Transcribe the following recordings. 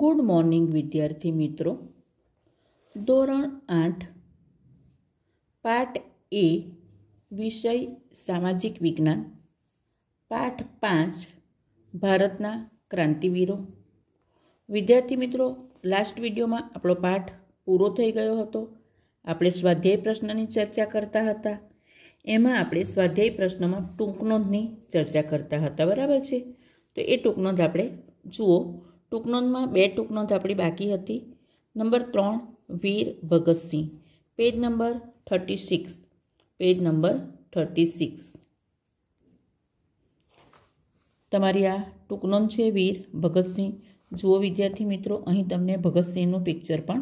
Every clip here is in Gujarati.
ગુડ મોર્નિંગ વિદ્યાર્થી મિત્રો ધોરણ આઠ પાઠ એ વિષય સામાજિક વિજ્ઞાન પાઠ પાંચ ભારતના ક્રાંતિવીરો વિદ્યાર્થી મિત્રો લાસ્ટ વિડીયોમાં આપણો પાઠ પૂરો થઈ ગયો હતો આપણે સ્વાધ્યાય પ્રશ્નની ચર્ચા કરતા હતા એમાં આપણે સ્વાધ્યાય પ્રશ્નમાં ટૂંકનોંધની ચર્ચા કરતા હતા બરાબર છે તો એ ટૂંકનો જ આપણે જુઓ ટૂંકનોંધમાં બે ટૂંકનોંધ આપણી બાકી હતી નંબર ત્રણ Veer Bhagat Singh page number thirty six page number thirty six તમારી આ ટૂંકનોંધ છે વીર ભગતસિંહ જુઓ વિદ્યાર્થી મિત્રો અહીં તમને ભગતસિંહનું પિક્ચર પણ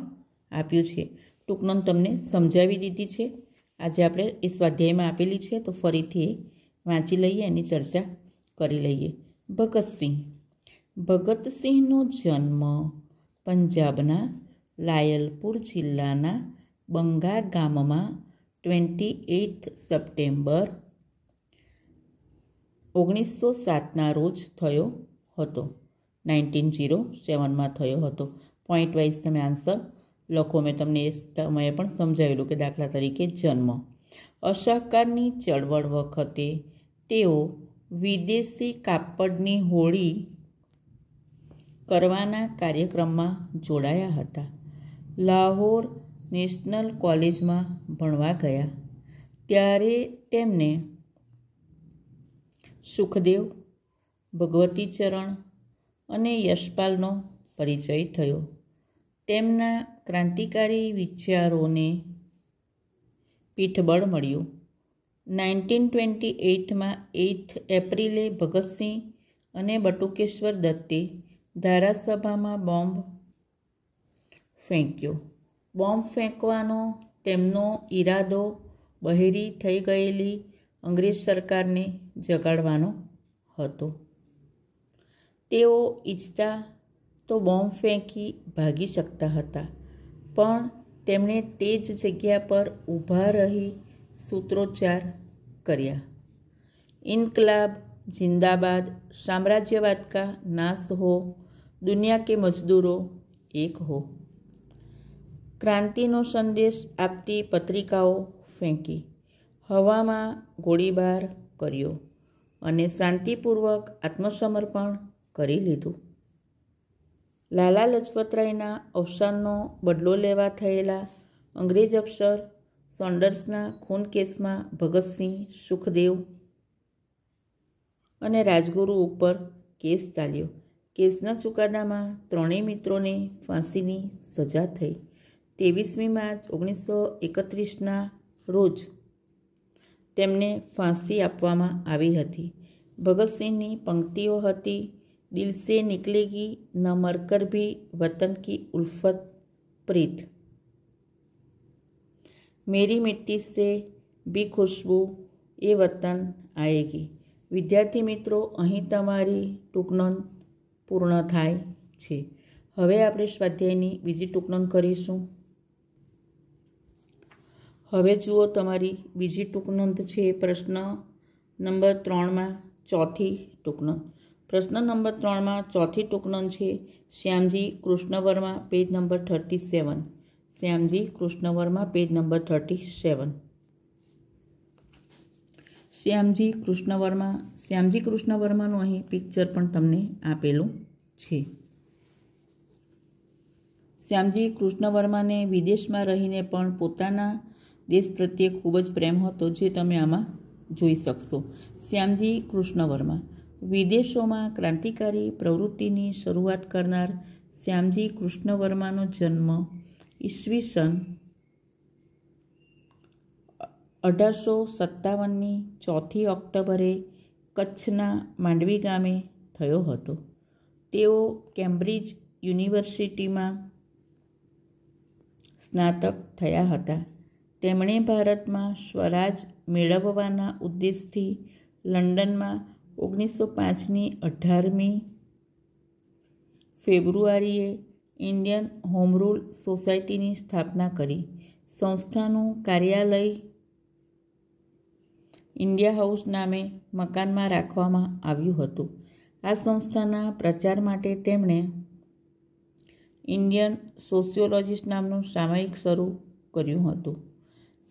આપ્યું છે ટૂંકનોંધ તમને સમજાવી દીધી છે આજે આપણે એ સ્વાધ્યાયમાં આપેલી છે તો ફરીથી વાંચી લઈએ એની ચર્ચા કરી લઈએ ભગતસિંહ ભગતસિંહનો જન્મ પંજાબના લાયલપુર જિલ્લાના બંગા ગામમાં ટ્વેન્ટી એઇથ સપ્ટેમ્બર ઓગણીસો સાતના રોજ થયો હતો નાઇન્ટીન જીરો સેવનમાં થયો હતો પોઈન્ટ વાઇઝ તમે આન્સર લખો મેં તમને એ સમયે પણ સમજાવેલું કે દાખલા તરીકે જન્મ અસહકારની ચળવળ વખતે તેઓ વિદેશી કાપડની હોળી કરવાના કાર્યક્રમમાં જોડાયા હતા લાહોર નેશનલ કોલેજમાં ભણવા ગયા ત્યારે તેમને સુખદેવ ભગવતીચરણ અને યશપાલનો પરિચય થયો તેમના ક્રાંતિકારી વિચારોને પીઠબળ મળ્યું નાઇન્ટીન ટ્વેન્ટી એઇટમાં એઇથ એપ્રિલે ભગતસિંહ અને બટુકેશ્વર દત્તે ધારાસભામાં બોમ્બ ફેંક્યો બોમ્બ ફેંકવાનો તેમનો ઈરાદો બહેરી થઈ ગયેલી અંગ્રેજ સરકારને જગાડવાનો હતો તેઓ ઈચ્છતા તો બોમ્બ ફેંકી ભાગી શકતા હતા પણ તેમણે તે જ જગ્યા પર ઊભા રહી સૂત્રોચ્ચાર કર્યા ઇન્કલાબ જિંદાબાદ સામ્રાજ્યવાદ કા નાશ હો દુનિયા કે મજદૂરો એક હો ક્રાંતિનો સંદેશ આપતી પત્રિકાઓ ફેંકી હવામાં ગોળીબાર કર્યો અને શાંતિપૂર્વક આત્મસમર્પણ કરી લીધું લાલા લજપતરાયના અવસાનનો બદલો લેવા થયેલા અંગ્રેજ અફસર સોન્ડર્સના ખૂન કેસમાં ભગતસિંહ સુખદેવ અને રાજગુરુ ઉપર કેસ ચાલ્યો કેસના ચુકાદામાં ત્રણેય મિત્રોને ફાંસીની સજા થઈ ત્રેવીસમી માર્ચ ઓગણીસો એકત્રીસના રોજ તેમને ફાંસી આપવામાં આવી હતી ભગતસિંહની પંક્તિઓ હતી દિલસે સે નિકલેગી ન મરકર ભી વતન કી ઉલ્ફત પ્રીત મેરી મિટ્ટી સે બી ખુશ્બુ એ વતન આએગી વિદ્યાર્થી મિત્રો અહીં તમારી ટૂંકનોંધ પૂર્ણ થાય છે હવે આપણે સ્વાધ્યાયની બીજી ટૂંકનોંધ કરીશું હવે જુઓ તમારી બીજી ટૂંકનોંધ છે પ્રશ્ન નંબર ત્રણમાં ચોથી ટૂંકનોંધ પ્રશ્ન નંબર ત્રણમાં ચોથી ટૂંકનોંધ છે Shyamji Krishnavarma page number thirty seven Shyamji Krishnavarma page number thirty seven Shyamji Krishna Varma Shyamji Krishna વર્માનું અહીં પિક્ચર પણ તમને આપેલું છે શ્યામજી કૃષ્ણ વર્માને વિદેશમાં રહીને પણ પોતાના દેશ પ્રત્યે ખૂબ જ પ્રેમ હતો જે તમે આમાં જોઈ શકશો શ્યામજી કૃષ્ણ વર્મા વિદેશોમાં ક્રાંતિકારી પ્રવૃત્તિની શરૂઆત કરનાર શ્યામજી કૃષ્ણ વર્માનો જન્મ ઈસવીસન અઢારસો સત્તાવનની ચોથી ઓક્ટોબરે કચ્છના માંડવી ગામે થયો હતો તેઓ કેમ્બ્રિજ યુનિવર્સિટીમાં સ્નાતક થયા હતા તેમણે ભારતમાં સ્વરાજ મેળવવાના ઉદ્દેશથી લંડનમાં ઓગણીસો પાંચની અઢારમી ફેબ્રુઆરીએ ઇન્ડિયન હોમરૂલ સોસાયટીની સ્થાપના કરી સંસ્થાનું કાર્યાલય ઇન્ડિયા હાઉસ નામે મકાનમાં રાખવામાં આવ્યું હતું આ સંસ્થાના પ્રચાર માટે તેમણે ઇન્ડિયન સોશિયોલોજીસ્ટ નામનું સામયિક શરૂ કર્યું હતું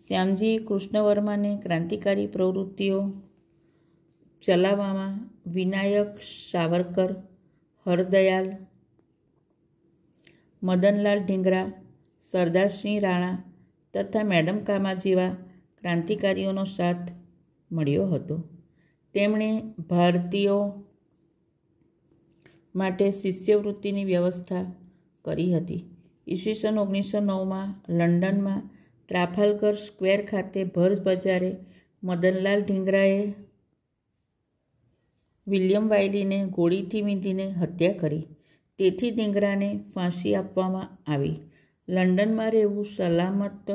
શ્યામજી કૃષ્ણવર્માને ક્રાંતિકારી પ્રવૃત્તિઓ ચલાવવામાં વિનાયક સાવરકર હરદયાલ મદનલાલ ઢીંગરા સરદારસિંહ રાણા તથા મેડમ કામા જેવા ક્રાંતિકારીઓનો સાથ મળ્યો હતો તેમણે ભારતીયો માટે શિષ્યવૃત્તિની વ્યવસ્થા કરી હતી ઈસવીસન ઓગણીસો નવમાં લંડનમાં ટ્રાફાલ્ગર સ્ક્વેર ખાતે ભર બજારે મદનલાલ ઢીંગરાએ વિલિયમ વાયલીને ગોળીથી વીંધીને હત્યા કરી તેથી ઢીંગરાને ફાંસી આપવામાં આવી લંડનમાં રહેવું સલામત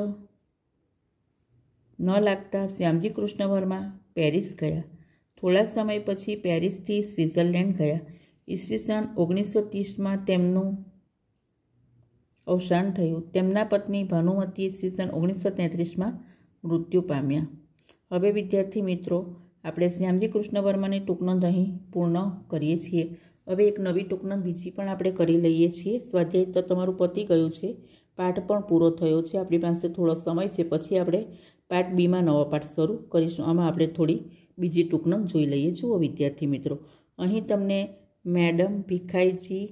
ન લાગતા શ્યામજી કૃષ્ણ વર્મા પેરિસ ગયા થોડા સમય પછી પેરિસથી સ્વિટ્ઝરલેન્ડ ગયા ઈસવીસન ઓગણીસો ત્રીસમાં તેમનું અવસાન થયું તેમના પત્ની ભાનુમતી ઈસવીસન ઓગણીસો તેત્રીસમાં મૃત્યુ પામ્યા હવે વિદ્યાર્થી મિત્રો આપણે શ્યામજી કૃષ્ણ વર્માની ટૂંકનો અહીં પૂર્ણ કરીએ છીએ હવે એક નવી ટૂંકનો બીજી પણ આપણે કરી લઈએ છીએ સ્વાધ્યાય તો તમારું પતી ગયું છે પાઠ પણ પૂરો થયો છે આપણી પાસે થોડો સમય છે પછી આપણે પાર્ટ બીમાં નવો પાઠ શરૂ કરીશું આમાં આપણે થોડી બીજી ટૂંકનો જોઈ લઈએ જુઓ વિદ્યાર્થી મિત્રો અહીં તમને મેડમ ભીખાઈજી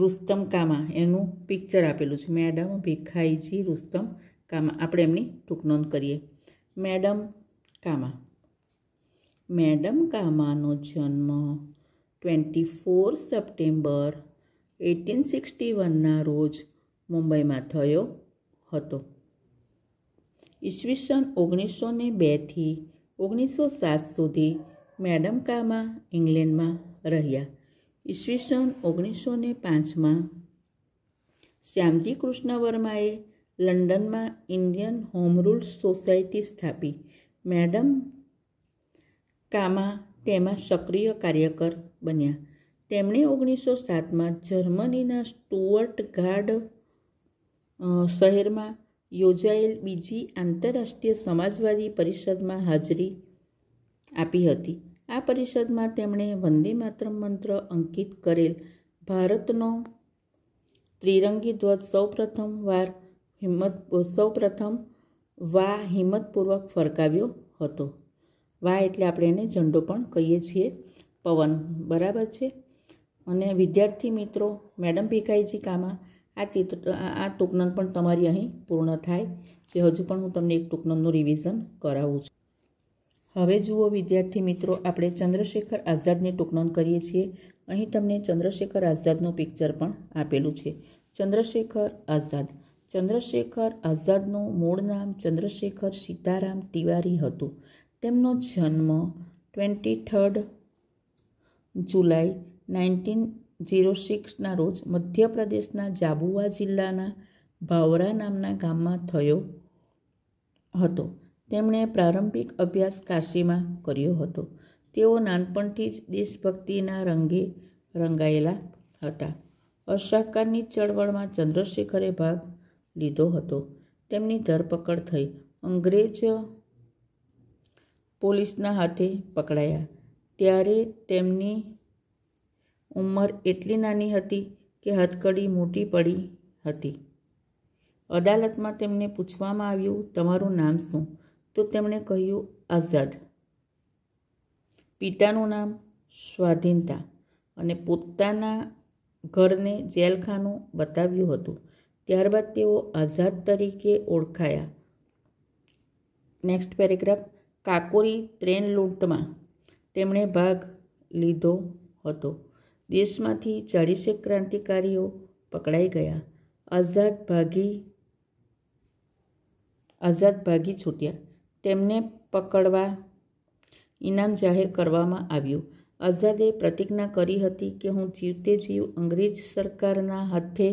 રુસ્તમ કામા એનું પિક્ચર આપેલું છે મેડમ ભીખાઈજી રુસ્તમ કામા આપણે એમની ટૂંકનોંધ કરીએ મેડમ કામા મેડમ કામાનો જન્મ twenty four September eighteen sixty વનના રોજ મુંબઈમાં થયો હતો ઈસવીસન ઓગણીસો ને બેથી ઓગણીસો સાત સુધી મેડમ કામા ઇંગ્લેન્ડમાં રહ્યા ઈસવીસન ઓગણીસો ને પાંચમાં શ્યામજી કૃષ્ણ વર્માએ લંડનમાં ઇન્ડિયન હોમ રૂલ સોસાયટી સ્થાપી મેડમ કામા તેમાં સક્રિય કાર્યકર બન્યા તેમણે ઓગણીસો સાતમાં જર્મનીના સ્ટુઅર્ટ ગાર્ડ શહેરમાં યોજાયેલ બીજી આંતરરાષ્ટ્રીય સમાજવાદી પરિષદમાં હાજરી આપી હતી આ પરિષદમાં તેમણે વંદે માતરમ મંત્ર અંકિત કરેલ ભારતનો ત્રિરંગી ધ્વજ વાર હિંમત સૌપ્રથમ વા હિંમતપૂર્વક ફરકાવ્યો હતો વા એટલે આપણે એને ઝંડો પણ કહીએ છીએ પવન બરાબર છે અને વિદ્યાર્થી મિત્રો મેડમ ભીખાઈજી કામા આ ચિત્ર આ ટૂંકનન પણ તમારી અહીં પૂર્ણ થાય છે હજુ પણ હું તમને એક ટૂંકનનનું રિવિઝન કરાવું છું હવે જુઓ વિદ્યાર્થી મિત્રો આપણે ચંદ્રશેખર આઝાદને ટૂંકનન કરીએ છીએ અહીં તમને ચંદ્રશેખર આઝાદનું પિક્ચર પણ આપેલું છે ચંદ્રશેખર આઝાદ ચંદ્રશેખર આઝાદનું મૂળ નામ ચંદ્રશેખર સીતારામ તિવારી હતું તેમનો જન્મ twenty third July nineteen zero સિક્સના રોજ મધ્યપ્રદેશના જાબુઆ જિલ્લાના ભાવરા નામના ગામમાં થયો હતો તેમણે પ્રારંભિક અભ્યાસ કાશીમાં કર્યો હતો તેઓ નાનપણથી જ દેશભક્તિના રંગે રંગાયેલા હતા અસહકારની ચળવળમાં ચંદ્રશેખરે ભાગ લીધો હતો તેમની ધરપકડ થઈ અંગ્રેજ પોલીસના હાથે પકડાયા ત્યારે તેમની ઉંમર એટલી નાની હતી કે હથકડી મોટી પડી હતી અદાલતમાં તેમને પૂછવામાં આવ્યું તમારું નામ શું તો તેમણે કહ્યું આઝાદ પિતાનું નામ સ્વાધીનતા અને પોતાના ઘરને જેલખાનું બતાવ્યું હતું ત્યારબાદ તેઓ આઝાદ તરીકે ઓળખાયા નેક્સ્ટ પેરેગ્રાફ કાકોરી ટ્રેન લૂંટમાં તેમણે ભાગ લીધો હતો દેશમાંથી ચાળીસેક ક્રાંતિકારીઓ પકડાઈ ગયા આઝાદ ભાગી આઝાદ ભાગી છૂટ્યા તેમને પકડવા ઇનામ જાહેર કરવામાં આવ્યું આઝાદે પ્રતિજ્ઞા કરી હતી કે હું જીવતે જીવ અંગ્રેજ સરકારના હાથે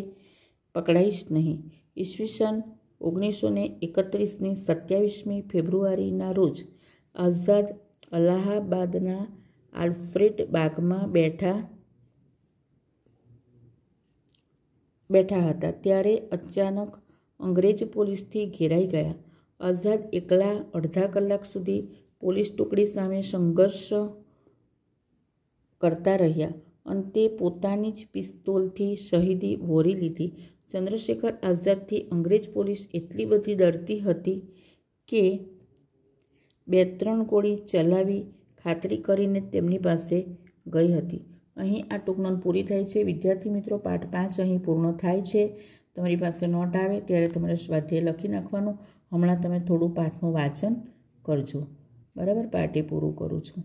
પકડાઈશ નહીં ઈસવીસન ઓગણીસો ને એકત્રીસની સત્યાવીસમી ફેબ્રુઆરીના રોજ આઝાદ અલ્હાબાદના આલ્ફ્રેડ બાગમાં બેઠા બેઠા હતા ત્યારે અચાનક અંગ્રેજ પોલીસથી ઘેરાઈ ગયા આઝાદ એકલા અડધા કલાક સુધી પોલીસ ટુકડી સામે સંઘર્ષ કરતા રહ્યા અંતે પોતાની જ પિસ્તોલથી શહીદી વોરી લીધી ચંદ્રશેખર આઝાદથી અંગ્રેજ પોલીસ એટલી બધી ડરતી હતી કે બે ત્રણ ગોળી ચલાવી ખાતરી કરીને તેમની પાસે ગઈ હતી અહીં આ ટૂંકનોન પૂરી થાય છે વિદ્યાર્થી મિત્રો પાઠ પાંચ અહીં પૂર્ણ થાય છે તમારી પાસે નોટ આવે ત્યારે તમારે સ્વાધ્યાય લખી નાખવાનું હમણાં તમે થોડું પાઠનું વાંચન કરજો બરાબર પાઠે પૂરું કરું છું